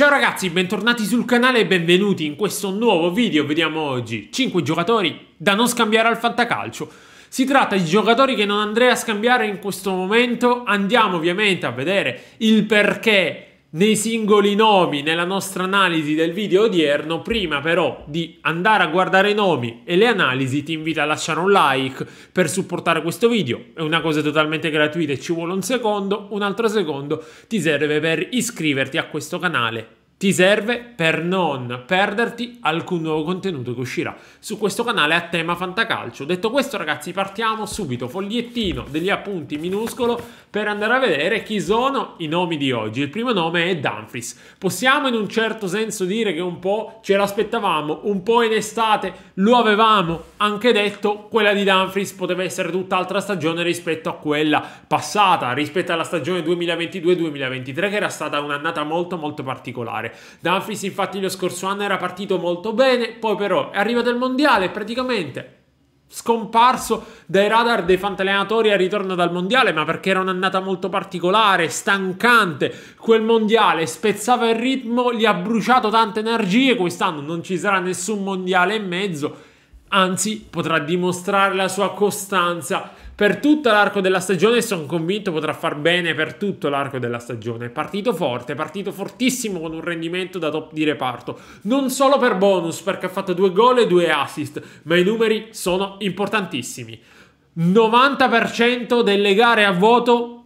Ciao ragazzi, bentornati sul canale e benvenuti in questo nuovo video. Vediamo oggi 5 giocatori da non scambiare al fantacalcio. Si tratta di giocatori che non andrei a scambiare in questo momento. Andiamo ovviamente a vedere il perché nei singoli nomi nella nostra analisi del video odierno. Prima però di andare a guardare i nomi e le analisi ti invito a lasciare un like per supportare questo video. È una cosa totalmente gratuita e ci vuole un secondo, un altro secondo ti serve per iscriverti a questo canale ti serve per non perderti alcun nuovo contenuto che uscirà su questo canale a tema fantacalcio. Detto questo ragazzi partiamo subito, fogliettino degli appunti minuscolo per andare a vedere chi sono i nomi di oggi. Il primo nome è Dumfries, possiamo in un certo senso dire che un po' ce l'aspettavamo, un po' in estate lo avevamo anche detto, quella di Dumfries poteva essere tutt'altra stagione rispetto a quella passata, rispetto alla stagione 2022-2023 che era stata un'annata molto molto particolare giocare. Dumfries infatti lo scorso anno era partito molto bene, poi però è arrivato il mondiale praticamente scomparso dai radar dei fantallenatori al ritorno dal mondiale, ma perché era un'annata molto particolare, stancante. Quel mondiale spezzava il ritmo, gli ha bruciato tante energie. Quest'anno non ci sarà nessun mondiale in mezzo, anzi, potrà dimostrare la sua costanza per tutto l'arco della stagione e sono convinto potrà far bene per tutto l'arco della stagione. Partito forte, partito fortissimo con un rendimento da top di reparto, non solo per bonus perché ha fatto due gol e due assist, ma i numeri sono importantissimi. 90% delle gare a voto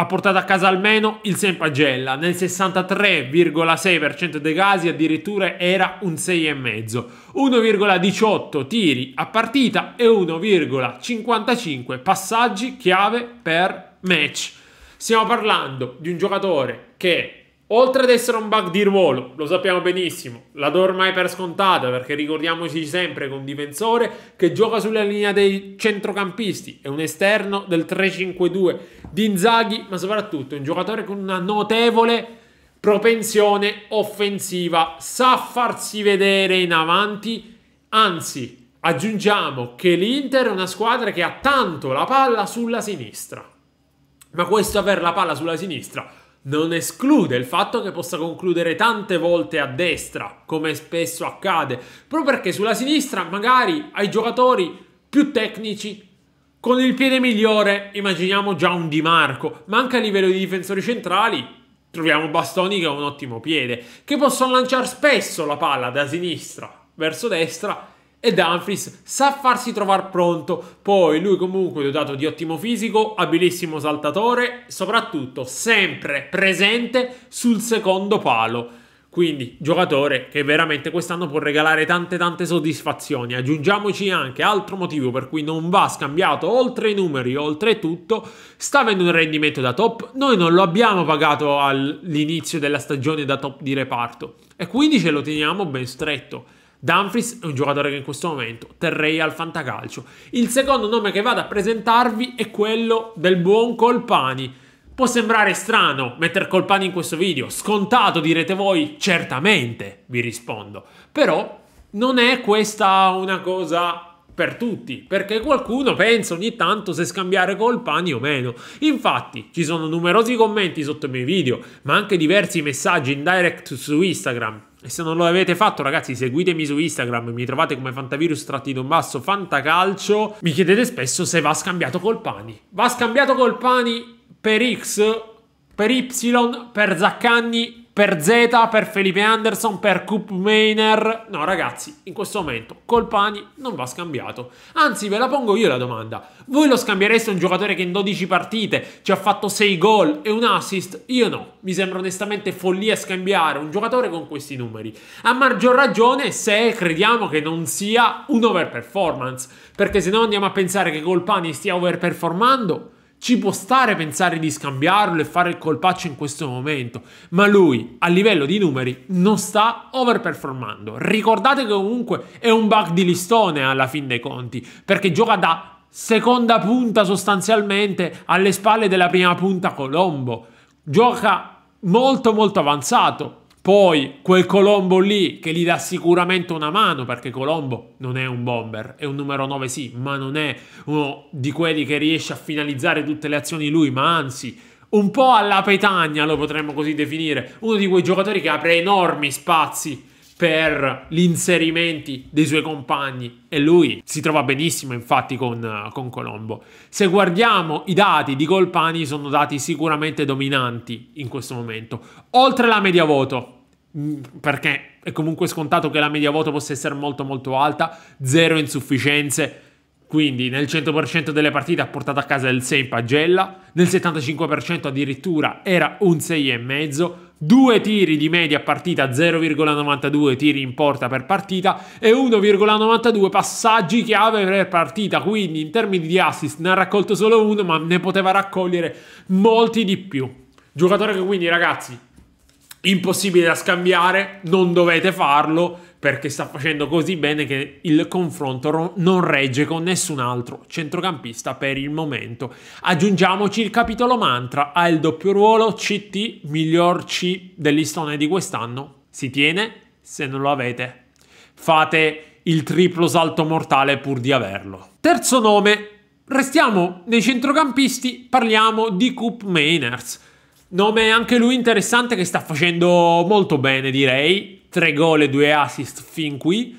ha portato a casa almeno il Sempagella, nel 63,6% dei casi addirittura era un 6,5, 1,18 tiri a partita e 1,55 passaggi chiave per match. Stiamo parlando di un giocatore che Oltre ad essere un bug di ruolo, lo sappiamo benissimo, la do ormai per scontata perché ricordiamoci sempre che un difensore che gioca sulla linea dei centrocampisti è un esterno del 3-5-2 di Inzaghi, ma soprattutto un giocatore con una notevole propensione offensiva, sa farsi vedere in avanti, anzi aggiungiamo che l'Inter è una squadra che ha tanto la palla sulla sinistra, ma questo aver la palla sulla sinistra non esclude il fatto che possa concludere tante volte a destra, come spesso accade, proprio perché sulla sinistra magari ai giocatori più tecnici con il piede migliore immaginiamo già un Di Marco, ma anche a livello di difensori centrali troviamo Bastoni che ha un ottimo piede, che possono lanciare spesso la palla da sinistra verso destra e Dumfries sa farsi trovare pronto. Poi lui comunque dotato di ottimo fisico, abilissimo saltatore, soprattutto sempre presente sul secondo palo. Quindi giocatore che veramente quest'anno può regalare tante tante soddisfazioni. Aggiungiamoci anche altro motivo per cui non va scambiato oltre i numeri, oltre tutto, sta avendo un rendimento da top. Noi non lo abbiamo pagato all'inizio della stagione da top di reparto e quindi ce lo teniamo ben stretto. Dumfries è un giocatore che in questo momento terrei al fantacalcio. Il secondo nome che vado a presentarvi è quello del buon Colpani. Può sembrare strano mettere Colpani in questo video, scontato direte voi, certamente vi rispondo, però non è questa una cosa per tutti, perché qualcuno pensa ogni tanto se scambiare Colpani o meno. Infatti, ci sono numerosi commenti sotto i miei video, ma anche diversi messaggi in direct su Instagram e se non lo avete fatto, ragazzi, seguitemi su Instagram. Mi trovate come Fantavirus trattino basso Fantacalcio. Mi chiedete spesso se va scambiato col Pani. Va scambiato col Pani per X, per Y, per Zaccanni per Zeta, per Felipe Anderson, per Coop Mainer. No, ragazzi, in questo momento Colpani non va scambiato. Anzi, ve la pongo io la domanda. Voi lo scambiereste un giocatore che in 12 partite ci ha fatto 6 gol e un assist? Io no. Mi sembra onestamente follia scambiare un giocatore con questi numeri. A maggior ragione se crediamo che non sia un overperformance. Perché se no andiamo a pensare che Colpani stia overperformando ci può stare pensare di scambiarlo e fare il colpaccio in questo momento, ma lui a livello di numeri non sta overperformando. Ricordate che comunque è un bug di listone alla fin dei conti, perché gioca da seconda punta sostanzialmente alle spalle della prima punta Colombo. Gioca molto molto avanzato. Poi quel Colombo lì che gli dà sicuramente una mano perché Colombo non è un bomber, è un numero 9 sì, ma non è uno di quelli che riesce a finalizzare tutte le azioni lui, ma anzi un po' alla petagna lo potremmo così definire, uno di quei giocatori che apre enormi spazi per gli inserimenti dei suoi compagni e lui si trova benissimo infatti con, con, Colombo. Se guardiamo i dati di Colpani sono dati sicuramente dominanti in questo momento, oltre la media voto Mm, perché è comunque scontato che la media voto possa essere molto molto alta, zero insufficienze, quindi nel 100% delle partite ha portato a casa il 6 in pagella, nel 75% addirittura era un 6,5, due tiri di media partita, 0,92 tiri in porta per partita e 1,92 passaggi chiave per partita, quindi in termini di assist ne ha raccolto solo uno ma ne poteva raccogliere molti di più. Giocatore che quindi ragazzi impossibile da scambiare, non dovete farlo perché sta facendo così bene che il confronto non regge con nessun altro centrocampista per il momento. Aggiungiamoci il capitolo mantra, ha il doppio ruolo CT, miglior C dell'istone di quest'anno, si tiene se non lo avete. Fate il triplo salto mortale pur di averlo. Terzo nome, restiamo nei centrocampisti, parliamo di Coop Mainers Nome anche lui interessante che sta facendo molto bene, direi. Tre gol e due assist fin qui.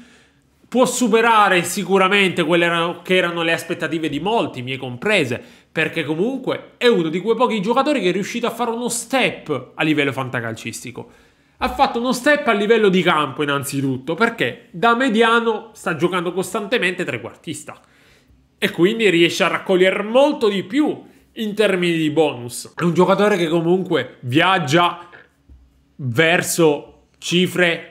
Può superare sicuramente quelle che erano le aspettative di molti, mie comprese, perché comunque è uno di quei pochi giocatori che è riuscito a fare uno step a livello fantacalcistico. Ha fatto uno step a livello di campo innanzitutto, perché da mediano sta giocando costantemente trequartista. E quindi riesce a raccogliere molto di più in termini di bonus. È un giocatore che comunque viaggia verso cifre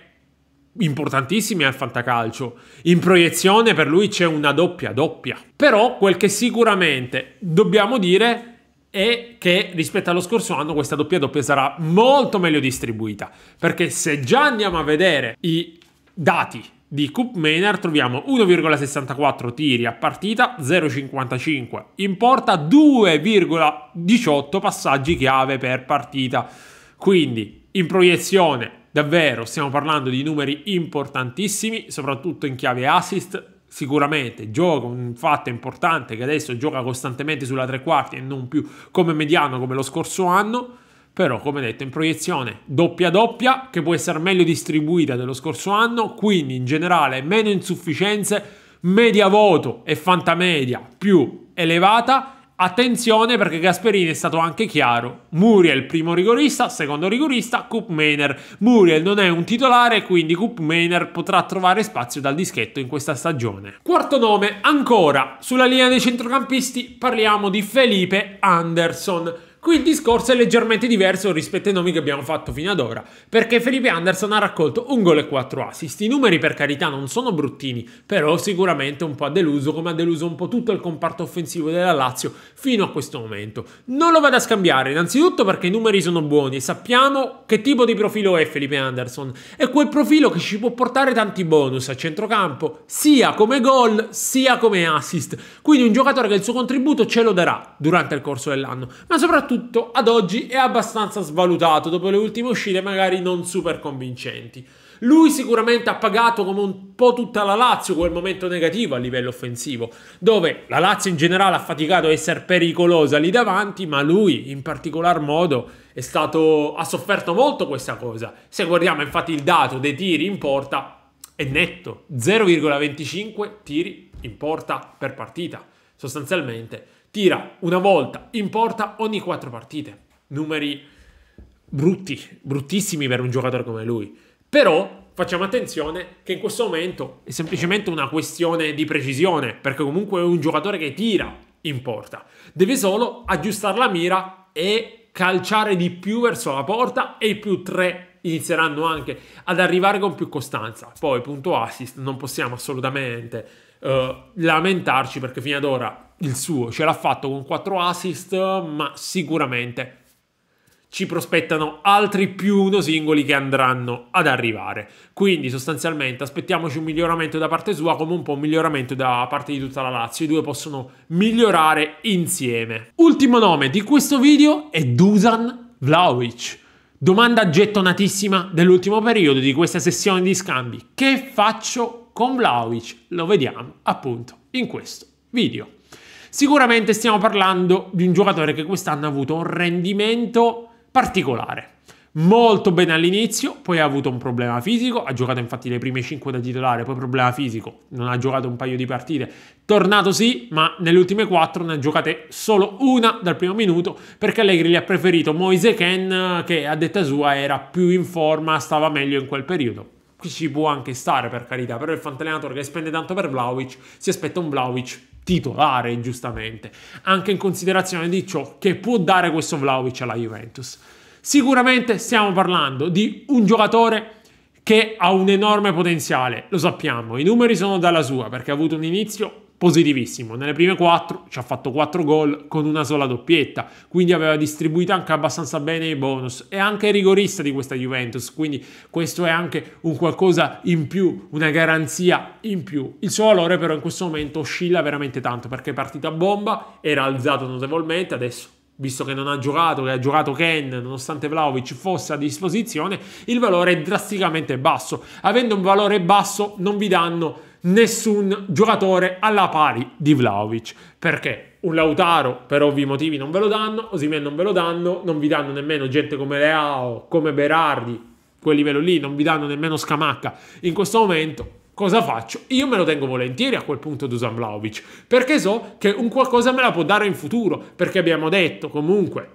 importantissime al fantacalcio. In proiezione per lui c'è una doppia doppia. Però quel che sicuramente dobbiamo dire è che rispetto allo scorso anno questa doppia doppia sarà molto meglio distribuita. Perché se già andiamo a vedere i dati di Coop Maynard troviamo 1,64 tiri a partita, 0,55 in porta, 2,18 passaggi chiave per partita. Quindi in proiezione davvero stiamo parlando di numeri importantissimi, soprattutto in chiave assist. Sicuramente gioca un fatto importante che adesso gioca costantemente sulla tre quarti e non più come mediano come lo scorso anno però come detto in proiezione doppia doppia che può essere meglio distribuita dello scorso anno, quindi in generale meno insufficienze, media voto e fantamedia più elevata. Attenzione perché Gasperini è stato anche chiaro. Muriel primo rigorista, secondo rigorista, Kupmener. Muriel non è un titolare, quindi Kupmener potrà trovare spazio dal dischetto in questa stagione. Quarto nome, ancora sulla linea dei centrocampisti parliamo di Felipe Anderson. Qui il discorso è leggermente diverso rispetto ai nomi che abbiamo fatto fino ad ora, perché Felipe Anderson ha raccolto un gol e 4 assist. I numeri per carità non sono bruttini, però sicuramente un po' ha deluso, come ha deluso un po' tutto il comparto offensivo della Lazio fino a questo momento. Non lo vado a scambiare, innanzitutto perché i numeri sono buoni e sappiamo che tipo di profilo è Felipe Anderson. È quel profilo che ci può portare tanti bonus a centrocampo, sia come gol sia come assist. Quindi un giocatore che il suo contributo ce lo darà durante il corso dell'anno, ma soprattutto tutto ad oggi è abbastanza svalutato dopo le ultime uscite magari non super convincenti. Lui sicuramente ha pagato come un po' tutta la Lazio quel momento negativo a livello offensivo, dove la Lazio in generale ha faticato a essere pericolosa lì davanti, ma lui in particolar modo stato, ha sofferto molto questa cosa. Se guardiamo infatti il dato dei tiri in porta è netto, 0,25 tiri in porta per partita, sostanzialmente tira una volta in porta ogni quattro partite. Numeri brutti, bruttissimi per un giocatore come lui. Però facciamo attenzione che in questo momento è semplicemente una questione di precisione, perché comunque è un giocatore che tira in porta. Deve solo aggiustare la mira e calciare di più verso la porta e i più tre inizieranno anche ad arrivare con più costanza. Poi punto assist non possiamo assolutamente eh, lamentarci perché fino ad ora il suo ce l'ha fatto con 4 assist, ma sicuramente ci prospettano altri più uno singoli che andranno ad arrivare. Quindi sostanzialmente aspettiamoci un miglioramento da parte sua, come un po' un miglioramento da parte di tutta la Lazio. I due possono migliorare insieme. Ultimo nome di questo video è Dusan Vlaovic. Domanda gettonatissima dell'ultimo periodo di questa sessione di scambi. Che faccio con Vlaovic lo vediamo appunto in questo video. Sicuramente stiamo parlando di un giocatore che quest'anno ha avuto un rendimento particolare. Molto bene all'inizio, poi ha avuto un problema fisico, ha giocato infatti le prime 5 da titolare, poi problema fisico, non ha giocato un paio di partite, tornato sì, ma nelle ultime 4 ne ha giocate solo una dal primo minuto perché Allegri gli ha preferito Moise Ken che a detta sua era più in forma, stava meglio in quel periodo ci può anche stare per carità, però il fantallenatore che spende tanto per Vlaovic si aspetta un Vlaovic titolare giustamente, anche in considerazione di ciò che può dare questo Vlaovic alla Juventus. Sicuramente stiamo parlando di un giocatore che ha un enorme potenziale, lo sappiamo, i numeri sono dalla sua perché ha avuto un inizio positivissimo. Nelle prime quattro ci ha fatto quattro gol con una sola doppietta, quindi aveva distribuito anche abbastanza bene i bonus. È anche rigorista di questa Juventus, quindi questo è anche un qualcosa in più, una garanzia in più. Il suo valore però in questo momento oscilla veramente tanto perché è partita bomba, era alzato notevolmente, adesso visto che non ha giocato, che ha giocato Ken, nonostante Vlaovic fosse a disposizione, il valore è drasticamente basso. Avendo un valore basso non vi danno nessun giocatore alla pari di Vlaovic. Perché un Lautaro, per ovvi motivi, non ve lo danno, Osimè non ve lo danno, non vi danno nemmeno gente come Leao, come Berardi, quel livello lì, non vi danno nemmeno Scamacca. In questo momento cosa faccio? Io me lo tengo volentieri a quel punto Dusan Vlaovic, perché so che un qualcosa me la può dare in futuro, perché abbiamo detto comunque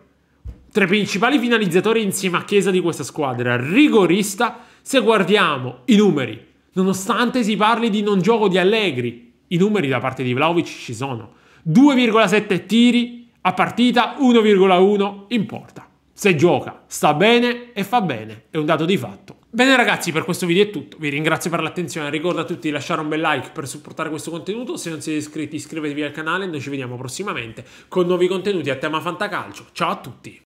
tra i principali finalizzatori insieme a Chiesa di questa squadra, rigorista, se guardiamo i numeri Nonostante si parli di non gioco di Allegri, i numeri da parte di Vlaovic ci sono. 2,7 tiri a partita, 1,1 in porta. Se gioca, sta bene e fa bene, è un dato di fatto. Bene ragazzi, per questo video è tutto, vi ringrazio per l'attenzione, ricordo a tutti di lasciare un bel like per supportare questo contenuto, se non siete iscritti iscrivetevi al canale, noi ci vediamo prossimamente con nuovi contenuti a tema fantacalcio, ciao a tutti!